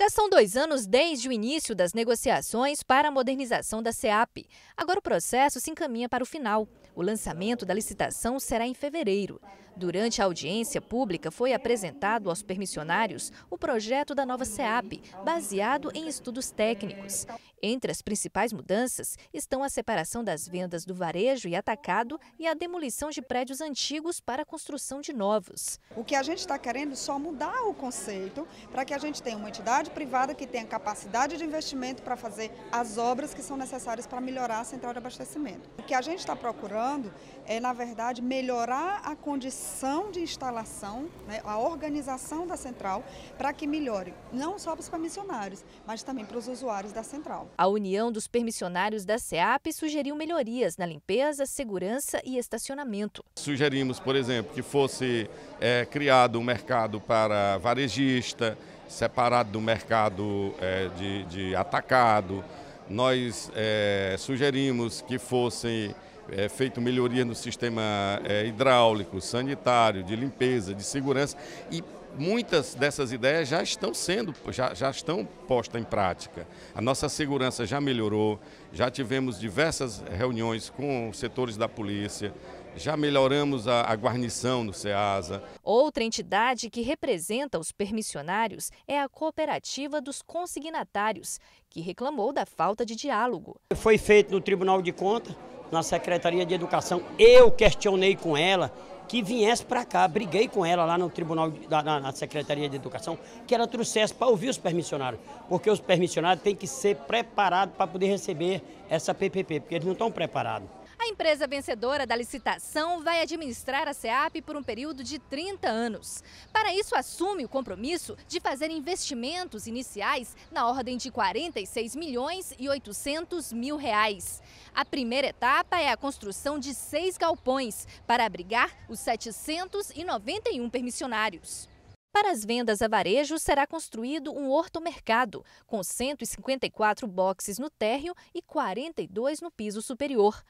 Já são dois anos desde o início das negociações para a modernização da SEAP. Agora o processo se encaminha para o final. O lançamento da licitação será em fevereiro. Durante a audiência pública foi apresentado aos permissionários o projeto da nova SEAP, baseado em estudos técnicos. Entre as principais mudanças estão a separação das vendas do varejo e atacado e a demolição de prédios antigos para a construção de novos. O que a gente está querendo é só mudar o conceito para que a gente tenha uma entidade entidade privada que tenha capacidade de investimento para fazer as obras que são necessárias para melhorar a central de abastecimento. O que a gente está procurando é, na verdade, melhorar a condição de instalação, né, a organização da central, para que melhore não só para os permissionários, mas também para os usuários da central. A União dos Permissionários da SEAP sugeriu melhorias na limpeza, segurança e estacionamento. Sugerimos, por exemplo, que fosse é, criado um mercado para varejista, separado do mercado é, de, de, atacado. Nós é, sugerimos que fossem é feito melhoria no sistema é, hidráulico, sanitário, de limpeza, de segurança e muitas dessas ideias já estão sendo, já, já estão postas em prática. A nossa segurança já melhorou, já tivemos diversas reuniões com setores da polícia, já melhoramos a, a, guarnição no SEASA. Outra entidade que representa os permissionários é a Cooperativa dos Consignatários, que reclamou da falta de diálogo. Foi feito no Tribunal de Contas na Secretaria de Educação. Eu questionei com ela que viesse para cá, briguei com ela lá no Tribunal, da, na, na, Secretaria de Educação, que ela trouxesse para ouvir os permissionários, porque os permissionários têm que ser preparados para poder receber essa PPP, porque eles não estão preparados. A empresa vencedora da licitação vai administrar a SEAP por um período de 30 anos. Para isso, assume o compromisso de fazer investimentos iniciais na ordem de 46 milhões e 800 mil reais. A primeira etapa é a construção de seis galpões para abrigar os 791 permissionários. Para as vendas a varejo, será construído um hortomercado, com 154 boxes no térreo e 42 no piso superior.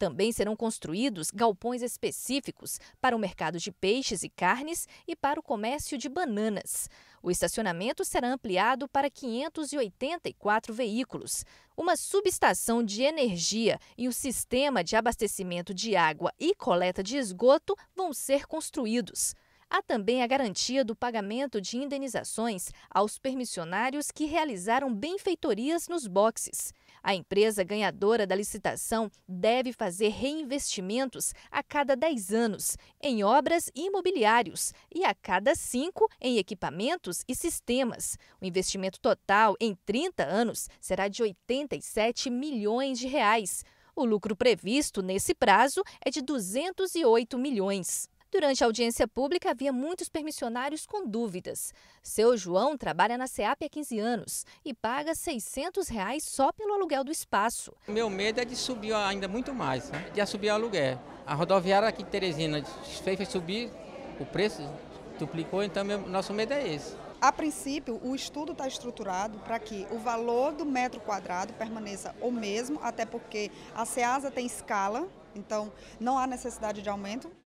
Também serão construídos galpões específicos para o mercado de peixes e carnes e para o comércio de bananas. O estacionamento será ampliado para 584 veículos. Uma subestação de energia e o sistema de abastecimento de água e coleta de esgoto vão ser construídos. Há também a garantia do pagamento de indenizações aos permissionários que realizaram benfeitorias nos boxes. A empresa ganhadora da licitação deve fazer reinvestimentos a cada 10 anos em obras e imobiliários e a cada 5 em equipamentos e sistemas. O investimento total em 30 anos será de 87 milhões de reais. O lucro previsto nesse prazo é de 208 milhões. Durante a audiência pública, havia muitos permissionários com dúvidas. Seu João trabalha na SEAP há 15 anos e paga R$ 600 reais só pelo aluguel do espaço. Meu medo é de subir ainda muito mais, né? de subir o aluguel. A rodoviária aqui de Teresina fez subir o preço, duplicou, então meu, nosso medo é esse. A princípio, o estudo está estruturado para que o valor do metro quadrado permaneça o mesmo, até porque a SEASA tem escala, então não há necessidade de aumento.